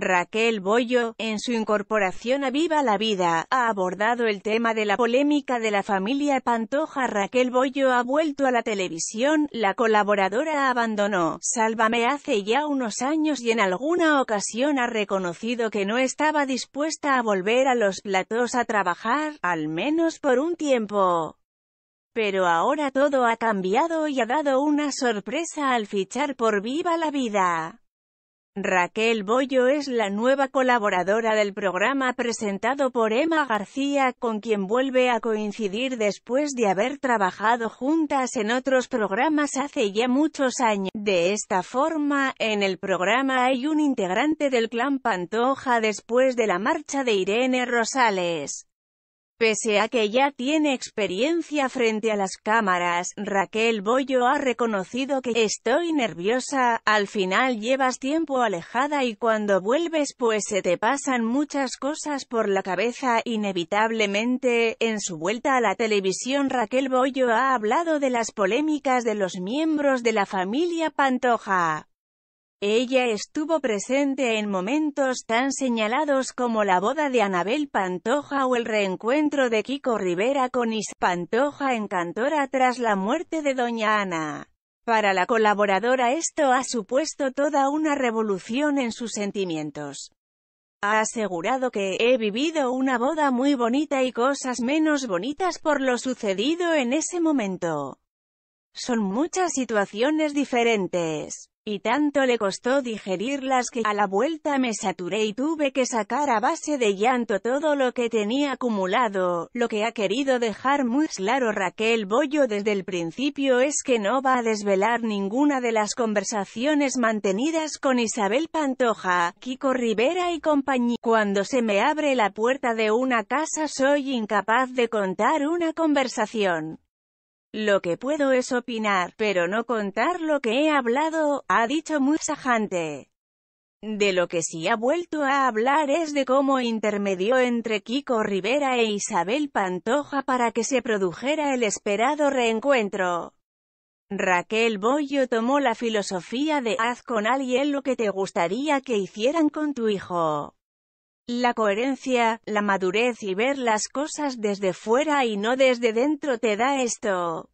Raquel Bollo, en su incorporación a Viva la Vida, ha abordado el tema de la polémica de la familia Pantoja. Raquel Bollo ha vuelto a la televisión, la colaboradora abandonó Sálvame hace ya unos años y en alguna ocasión ha reconocido que no estaba dispuesta a volver a los platos a trabajar, al menos por un tiempo. Pero ahora todo ha cambiado y ha dado una sorpresa al fichar por Viva la Vida. Raquel Bollo es la nueva colaboradora del programa presentado por Emma García, con quien vuelve a coincidir después de haber trabajado juntas en otros programas hace ya muchos años. De esta forma, en el programa hay un integrante del clan Pantoja después de la marcha de Irene Rosales. Pese a que ya tiene experiencia frente a las cámaras, Raquel Bollo ha reconocido que «estoy nerviosa, al final llevas tiempo alejada y cuando vuelves pues se te pasan muchas cosas por la cabeza, inevitablemente». En su vuelta a la televisión Raquel Bollo ha hablado de las polémicas de los miembros de la familia Pantoja. Ella estuvo presente en momentos tan señalados como la boda de Anabel Pantoja o el reencuentro de Kiko Rivera con Is Pantoja en Cantora tras la muerte de Doña Ana. Para la colaboradora esto ha supuesto toda una revolución en sus sentimientos. Ha asegurado que «he vivido una boda muy bonita y cosas menos bonitas por lo sucedido en ese momento». Son muchas situaciones diferentes. Y tanto le costó digerirlas que a la vuelta me saturé y tuve que sacar a base de llanto todo lo que tenía acumulado. Lo que ha querido dejar muy claro Raquel Bollo desde el principio es que no va a desvelar ninguna de las conversaciones mantenidas con Isabel Pantoja, Kiko Rivera y compañía. Cuando se me abre la puerta de una casa soy incapaz de contar una conversación. Lo que puedo es opinar, pero no contar lo que he hablado, ha dicho muy sajante. De lo que sí ha vuelto a hablar es de cómo intermedió entre Kiko Rivera e Isabel Pantoja para que se produjera el esperado reencuentro. Raquel Bollo tomó la filosofía de haz con alguien lo que te gustaría que hicieran con tu hijo. La coherencia, la madurez y ver las cosas desde fuera y no desde dentro te da esto.